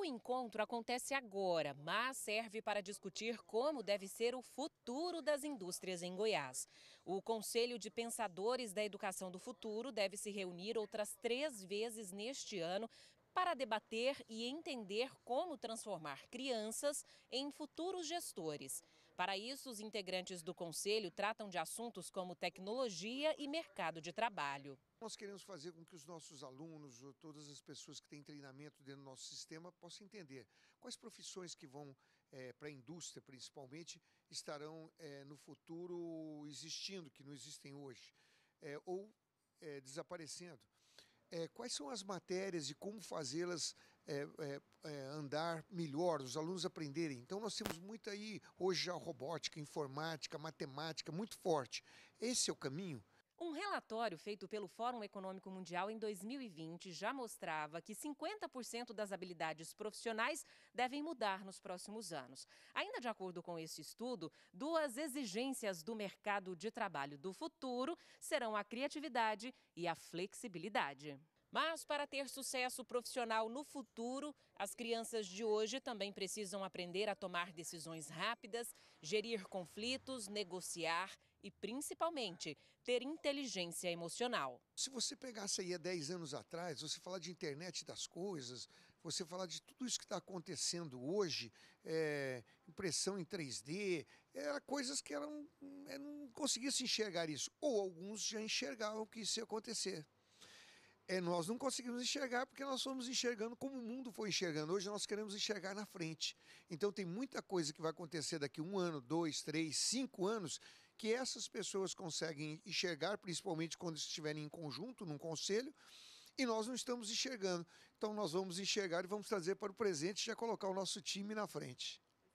O encontro acontece agora, mas serve para discutir como deve ser o futuro das indústrias em Goiás. O Conselho de Pensadores da Educação do Futuro deve se reunir outras três vezes neste ano para debater e entender como transformar crianças em futuros gestores. Para isso, os integrantes do conselho tratam de assuntos como tecnologia e mercado de trabalho. Nós queremos fazer com que os nossos alunos, ou todas as pessoas que têm treinamento dentro do nosso sistema, possam entender quais profissões que vão é, para a indústria, principalmente, estarão é, no futuro existindo, que não existem hoje, é, ou desaparecendo. quais são as matérias e como fazê-las é, é, é, andar melhor, os alunos aprenderem. Então, nós temos muito aí, hoje, a robótica, informática, matemática, muito forte. Esse é o caminho. Um relatório feito pelo Fórum Econômico Mundial em 2020 já mostrava que 50% das habilidades profissionais devem mudar nos próximos anos. Ainda de acordo com esse estudo, duas exigências do mercado de trabalho do futuro serão a criatividade e a flexibilidade. Mas para ter sucesso profissional no futuro, as crianças de hoje também precisam aprender a tomar decisões rápidas, gerir conflitos, negociar e, principalmente, ter inteligência emocional. Se você pegasse aí há 10 anos atrás, você falar de internet das coisas, você falar de tudo isso que está acontecendo hoje, é, impressão em 3D, eram coisas que eram, é, não conseguia se enxergar isso. Ou alguns já enxergavam que isso ia acontecer. É, nós não conseguimos enxergar porque nós fomos enxergando como o mundo foi enxergando. Hoje nós queremos enxergar na frente. Então tem muita coisa que vai acontecer daqui um ano, dois, três, cinco anos que essas pessoas conseguem enxergar, principalmente quando estiverem em conjunto, num conselho, e nós não estamos enxergando. Então nós vamos enxergar e vamos trazer para o presente e já colocar o nosso time na frente.